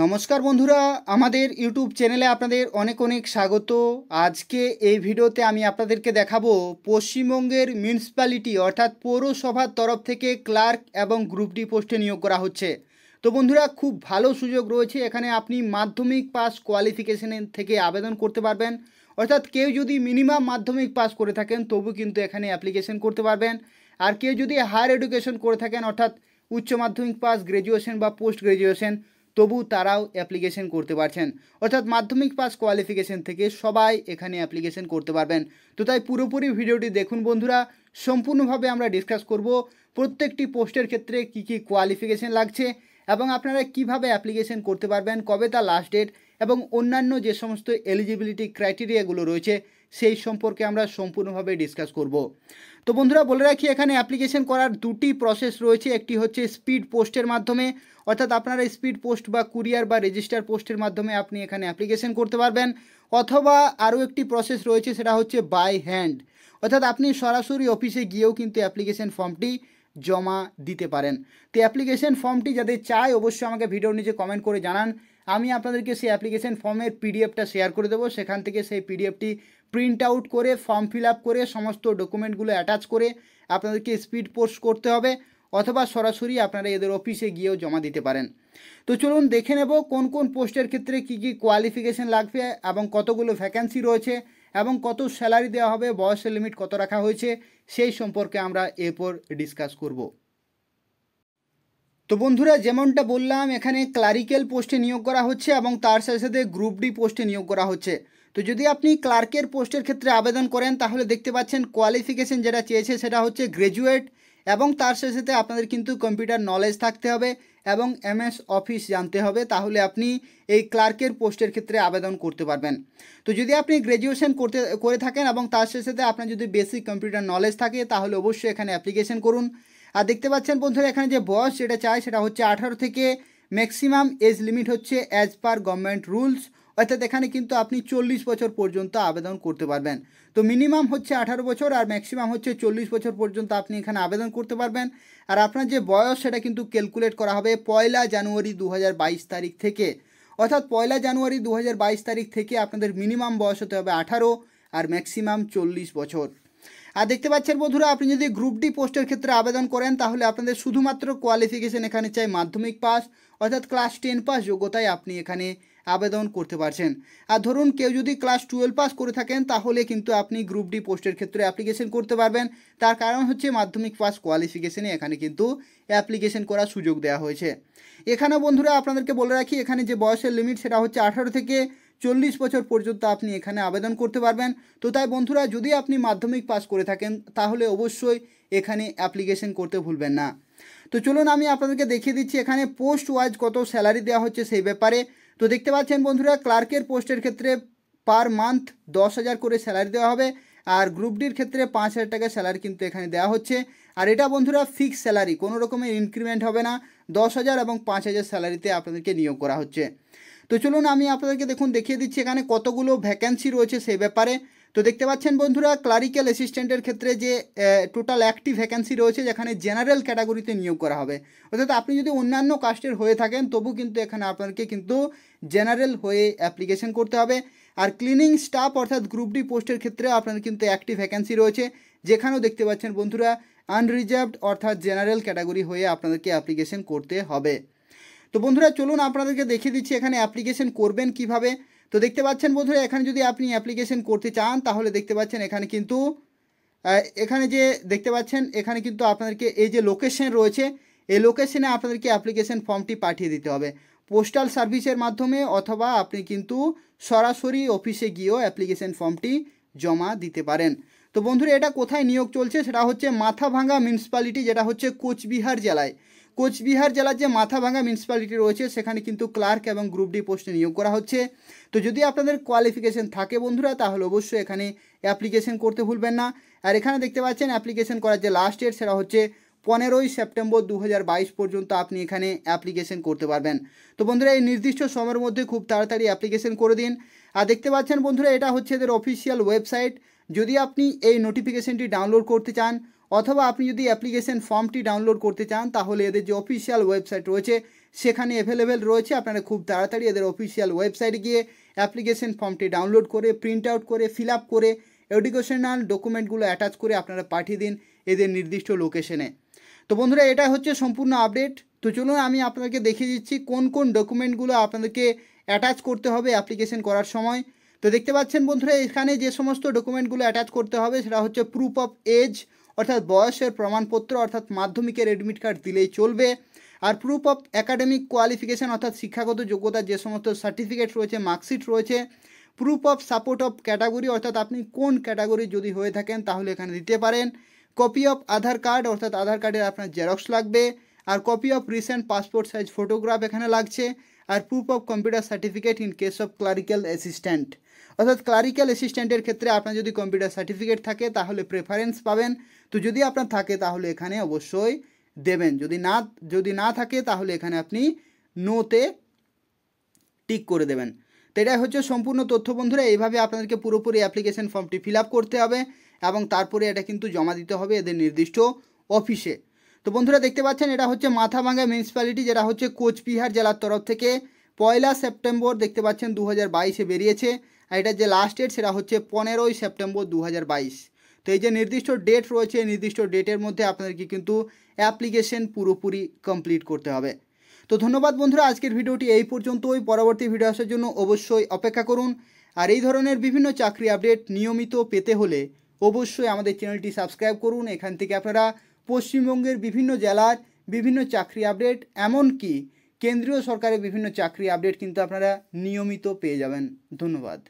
নমস্কার বন্ধুরা আমাদের ইউটিউব চ্যানেলে আপনাদের অনেক অনেক স্বাগত আজকে এই ভিডিওতে আমি আপনাদেরকে দেখাবো পশ্চিমবঙ্গের মিউনিসিপ্যালিটি অর্থাৎ পৌরসভার তরফ থেকে ক্লার্ক এবং গ্রুপ ডি পোস্টে নিয়োগ করা হচ্ছে তো বন্ধুরা খুব ভালো সুযোগ রয়েছে এখানে আপনি মাধ্যমিক পাস কোয়ালিফিকেশান থেকে আবেদন করতে পারবেন অর্থাৎ কেউ যদি মিনিমাম মাধ্যমিক পাস করে থাকেন তবু কিন্তু এখানে অ্যাপ্লিকেশন করতে পারবেন আর কেউ যদি হায়ার এডুকেশন করে থাকেন অর্থাৎ উচ্চ মাধ্যমিক পাস গ্র্যাজুয়েশন বা পোস্ট গ্র্যাজুয়েশন তবু তারাও অ্যাপ্লিকেশন করতে পারছেন অর্থাৎ মাধ্যমিক পাস কোয়ালিফিকেশন থেকে সবাই এখানে অ্যাপ্লিকেশন করতে পারবেন তো তাই পুরোপুরি ভিডিওটি দেখুন বন্ধুরা সম্পূর্ণভাবে আমরা ডিসকাস করব প্রত্যেকটি পোস্টের ক্ষেত্রে কি কি কোয়ালিফিকেশন লাগছে এবং আপনারা কিভাবে অ্যাপ্লিকেশন করতে পারবেন কবে তা লাস্ট ডেট এবং অন্যান্য যে সমস্ত এলিজিবিলিটি ক্রাইটেরিয়াগুলো রয়েছে সেই সম্পর্কে আমরা সম্পূর্ণভাবে ডিসকাস করব তো বন্ধুরা বলে রাখি এখানে অ্যাপ্লিকেশন করার দুটি প্রসেস রয়েছে একটি হচ্ছে স্পিড পোস্টের মাধ্যমে অর্থাৎ আপনারা স্পিড পোস্ট বা কুরিয়ার বা রেজিস্টার পোস্টের মাধ্যমে আপনি এখানে অ্যাপ্লিকেশন করতে পারবেন অথবা আরও একটি প্রসেস রয়েছে সেটা হচ্ছে বাই হ্যান্ড অর্থাৎ আপনি সরাসরি অফিসে গিয়েও কিন্তু অ্যাপ্লিকেশন ফর্মটি জমা দিতে পারেন তো অ্যাপ্লিকেশন ফর্মটি যাদের চাই অবশ্যই আমাকে ভিডিওর নিচে কমেন্ট করে জানান আমি আপনাদেরকে সেই অ্যাপ্লিকেশন ফর্মের পিডিএফটা শেয়ার করে দেবো সেখান থেকে সেই পিডিএফটি প্রিন্ট আউট করে ফর্ম ফিল করে সমস্ত ডকুমেন্টগুলো অ্যাটাচ করে আপনাদেরকে স্পিড পোস্ট করতে হবে অথবা সরাসরি আপনারা এদের অফিসে গিয়েও জমা দিতে পারেন তো চলুন দেখে নেব কোন কোন পোস্টের ক্ষেত্রে কি কি কোয়ালিফিকেশন লাগবে এবং কতগুলো ভ্যাকেন্সি রয়েছে এবং কত স্যালারি দেওয়া হবে বয়সের লিমিট কত রাখা হয়েছে সেই সম্পর্কে আমরা এরপর ডিসকাস করব তো বন্ধুরা যেমনটা বললাম এখানে ক্লারিক্যাল পোস্টে নিয়োগ করা হচ্ছে এবং তার সাথে সাথে গ্রুপ ডি পোস্টে নিয়োগ করা হচ্ছে তো যদি আপনি ক্লার্কের পোস্টের ক্ষেত্রে আবেদন করেন তাহলে দেখতে পাচ্ছেন কোয়ালিফিকেশন যেটা চেয়েছে সেটা হচ্ছে গ্র্যাজুয়েট এবং তার শেষেতে আপনাদের কিন্তু কম্পিউটার নলেজ থাকতে হবে এবং এমএস অফিস জানতে হবে তাহলে আপনি এই ক্লার্কের পোস্টের ক্ষেত্রে আবেদন করতে পারবেন তো যদি আপনি গ্র্যাজুয়েশন করতে করে থাকেন এবং তার শেষেতে আপনার যদি বেসিক কম্পিউটার নলেজ থাকে তাহলে অবশ্যই এখানে অ্যাপ্লিকেশন করুন আর দেখতে পাচ্ছেন বন্ধুরা এখানে যে বয়স যেটা চায় সেটা হচ্ছে আঠারো থেকে ম্যাক্সিমাম এজ লিমিট হচ্ছে অ্যাজ পার গভর্নমেন্ট রুলস অর্থাৎ এখানে কিন্তু আপনি চল্লিশ বছর পর্যন্ত আবেদন করতে পারবেন তো মিনিমাম হচ্ছে আঠারো বছর আর ম্যাক্সিমাম হচ্ছে চল্লিশ বছর পর্যন্ত আপনি এখানে আবেদন করতে পারবেন আর আপনার যে বয়স সেটা কিন্তু ক্যালকুলেট করা হবে পয়লা জানুয়ারি দু তারিখ থেকে অর্থাৎ পয়লা জানুয়ারি দু তারিখ থেকে আপনাদের মিনিমাম বয়স হতে হবে আঠারো আর ম্যাক্সিমাম চল্লিশ বছর আর দেখতে পাচ্ছেন বন্ধুরা আপনি যদি গ্রুপ ডি পোস্টের ক্ষেত্রে আবেদন করেন তাহলে আপনাদের শুধুমাত্র কোয়ালিফিকেশন এখানে চাই মাধ্যমিক পাস অর্থাৎ ক্লাস টেন পাস যোগ্যতায় আপনি এখানে আবেদন করতে পারছেন আর ধরুন কেউ যদি ক্লাস টুয়েলভ পাস করে থাকেন তাহলে কিন্তু আপনি গ্রুপ ডি পোস্টের ক্ষেত্রে অ্যাপ্লিকেশন করতে পারবেন তার কারণ হচ্ছে মাধ্যমিক পাস কোয়ালিফিকেশনে এখানে কিন্তু অ্যাপ্লিকেশন করার সুযোগ দেওয়া হয়েছে এখানে বন্ধুরা আপনাদেরকে বলে রাখি এখানে যে বয়সের লিমিট সেটা হচ্ছে আঠারো থেকে চল্লিশ বছর পর্যন্ত আপনি এখানে আবেদন করতে পারবেন তো তাই বন্ধুরা যদি আপনি মাধ্যমিক পাস করে থাকেন তাহলে অবশ্যই এখানে অ্যাপ্লিকেশন করতে ভুলবেন না তো চলুন আমি আপনাদেরকে দেখিয়ে দিচ্ছি এখানে পোস্ট ওয়াইজ কত স্যালারি দেওয়া হচ্ছে সেই ব্যাপারে তো দেখতে পাচ্ছেন বন্ধুরা ক্লার্কের পোস্টের ক্ষেত্রে পার মান্থ দশ হাজার করে স্যালারি দেওয়া হবে আর গ্রুপ ডির ক্ষেত্রে পাঁচ হাজার টাকা স্যালারি কিন্তু এখানে দেওয়া হচ্ছে আর এটা বন্ধুরা ফিক্স স্যালারি কোনো রকমের ইনক্রিমেন্ট হবে না দশ হাজার এবং পাঁচ হাজার স্যালারিতে আপনাদেরকে নিয়োগ করা হচ্ছে তো চলুন আমি আপনাদেরকে দেখুন দেখিয়ে দিচ্ছি এখানে কতগুলো ভ্যাকেন্সি রয়েছে সেই ব্যাপারে তো দেখতে পাচ্ছেন বন্ধুরা ক্লারিক্যাল অ্যাসিস্ট্যান্টের ক্ষেত্রে যে টোটাল অ্যাক্টিভ ভ্যাকান্সি রয়েছে যেখানে জেনারেল ক্যাটাগরিতে নিয়োগ করা হবে অর্থাৎ আপনি যদি অন্যান্য কাস্টের হয়ে থাকেন তবু কিন্তু এখানে আপনাকে কিন্তু জেনারেল হয়ে অ্যাপ্লিকেশন করতে হবে আর ক্লিনিং স্টাফ অর্থাৎ গ্রুপ ডি পোস্টের ক্ষেত্রে আপনার কিন্তু অ্যাক্টিভ ভ্যাকান্সি রয়েছে যেখানেও দেখতে পাচ্ছেন বন্ধুরা আনরিজার্ভড অর্থাৎ জেনারেল ক্যাটাগরি হয়ে আপনাদেরকে অ্যাপ্লিকেশন করতে হবে তো বন্ধুরা চলুন আপনাদেরকে দেখিয়ে দিচ্ছি এখানে অ্যাপ্লিকেশন করবেন কিভাবে তো দেখতে পাচ্ছেন বন্ধুরা এখানে যদি আপনি অ্যাপ্লিকেশন করতে চান তাহলে দেখতে পাচ্ছেন এখানে কিন্তু এখানে যে দেখতে পাচ্ছেন এখানে কিন্তু আপনাদেরকে এই যে লোকেশন রয়েছে এই লোকেশনে আপনাদেরকে অ্যাপ্লিকেশন ফর্মটি পাঠিয়ে দিতে হবে পোস্টাল সার্ভিসের মাধ্যমে অথবা আপনি কিন্তু সরাসরি অফিসে গিয়েও অ্যাপ্লিকেশন ফর্মটি জমা দিতে পারেন তো বন্ধুরা এটা কোথায় নিয়োগ চলছে সেটা হচ্ছে মাথাভাঙ্গা মিউনিসিপ্যালিটি যেটা হচ্ছে কোচবিহার জেলায় কোচবিহার জেলার যে মাথাভাঙ্গা মিউনিসিপ্যালিটি রয়েছে সেখানে কিন্তু ক্লার্ক এবং গ্রুপ ডি পোস্টে নিয়োগ করা হচ্ছে তো যদি আপনাদের কোয়ালিফিকেশন থাকে বন্ধুরা তাহলে অবশ্যই এখানে অ্যাপ্লিকেশন করতে ভুলবেন না আর এখানে দেখতে পাচ্ছেন অ্যাপ্লিকেশন করার যে লাস্ট ডেট সেটা হচ্ছে পনেরোই সেপ্টেম্বর দু পর্যন্ত আপনি এখানে অ্যাপ্লিকেশন করতে পারবেন তো বন্ধুরা এই নির্দিষ্ট সময়ের মধ্যে খুব তাড়াতাড়ি অ্যাপ্লিকেশন করে দিন আর দেখতে পাচ্ছেন বন্ধুরা এটা হচ্ছে এদের অফিসিয়াল ওয়েবসাইট যদি আপনি এই নোটিফিকেশনটি ডাউনলোড করতে চান অথবা আপনি যদি অ্যাপ্লিকেশন ফর্মটি ডাউনলোড করতে চান তাহলে এদের যে অফিসিয়াল ওয়েবসাইট রয়েছে সেখানে অ্যাভেলেবেল রয়েছে আপনারা খুব তাড়াতাড়ি এদের অফিসিয়াল ওয়েবসাইটে গিয়ে অ্যাপ্লিকেশান ফর্মটি ডাউনলোড করে প্রিন্ট আউট করে ফিল আপ করে এডুকেশনাল ডকুমেন্টগুলো অ্যাটাচ করে আপনারা পাঠিয়ে দিন এদের নির্দিষ্ট লোকেশনে তো বন্ধুরা এটা হচ্ছে সম্পূর্ণ আপডেট তো চলুন আমি আপনাদেরকে দেখিয়ে দিচ্ছি কোন কোন ডকুমেন্টগুলো আপনাদেরকে অ্যাটাচ করতে হবে অ্যাপ্লিকেশন করার সময় তো দেখতে পাচ্ছেন বন্ধুরা এখানে যে সমস্ত ডকুমেন্টগুলো অ্যাটাচ করতে হবে সেটা হচ্ছে প্রুফ অফ এজ অর্থাৎ বয়সের প্রমাণপত্র অর্থাৎ মাধ্যমিকের অ্যাডমিট কার্ড দিলেই চলবে আর প্রুফ অফ একাডেমিক কোয়ালিফিকেশান অর্থাৎ শিক্ষাগত যোগ্যতা যে সমস্ত সার্টিফিকেট রয়েছে মার্কশিট রয়েছে proof of support of category অর্থাৎ আপনি কোন ক্যাটাগরি যদি হয়ে থাকেন তাহলে এখানে দিতে পারেন কপি অফ আধার কার্ড অর্থাৎ আধার কার্ডের আপনার জেরক্স লাগবে আর copy of recent passport size photograph এখানে লাগছে আর proof of computer certificate in case of clerical assistant অর্থাৎ ক্লারিক্যাল অ্যাসিস্ট্যান্টের ক্ষেত্রে আপনার যদি কম্পিউটার সার্টিফিকেট থাকে তাহলে প্রেফারেন্স পাবেন তো যদি আপনার থাকে তাহলে এখানে অবশ্যই দেবেন যদি না যদি না থাকে তাহলে এখানে আপনি নোতে টিক করে দেবেন তো এটাই হচ্ছে সম্পূর্ণ তথ্য বন্ধুরা এইভাবে আপনাদেরকে পুরোপুরি অ্যাপ্লিকেশান ফর্মটি ফিল করতে হবে এবং তারপরে এটা কিন্তু জমা দিতে হবে এদের নির্দিষ্ট অফিসে তো বন্ধুরা দেখতে পাচ্ছেন এটা হচ্ছে মাথাভাঙ্গা মিউনিসিপ্যালিটি যেটা হচ্ছে কোচবিহার জেলার তরফ থেকে পয়লা সেপ্টেম্বর দেখতে পাচ্ছেন দু হাজার বাইশে বেরিয়েছে আর এটার যে লাস্ট ডেট সেটা হচ্ছে পনেরোই সেপ্টেম্বর দু হাজার বাইশ তো এই যে নির্দিষ্ট ডেট রয়েছে নির্দিষ্ট ডেটের মধ্যে আপনাদেরকে কিন্তু অ্যাপ্লিকেশন পুরোপুরি কমপ্লিট করতে হবে তো ধন্যবাদ বন্ধুরা আজকের ভিডিওটি এই পর্যন্তই পরবর্তী ভিডিও আসার জন্য অবশ্যই অপেক্ষা করুন আর এই ধরনের বিভিন্ন চাকরি আপডেট নিয়মিত পেতে হলে অবশ্যই আমাদের চ্যানেলটি সাবস্ক্রাইব করুন এখান থেকে আপনারা পশ্চিমবঙ্গের বিভিন্ন জেলার বিভিন্ন চাকরি আপডেট এমনকি কেন্দ্রীয় সরকারের বিভিন্ন চাকরি আপডেট কিন্তু আপনারা নিয়মিত পেয়ে যাবেন ধন্যবাদ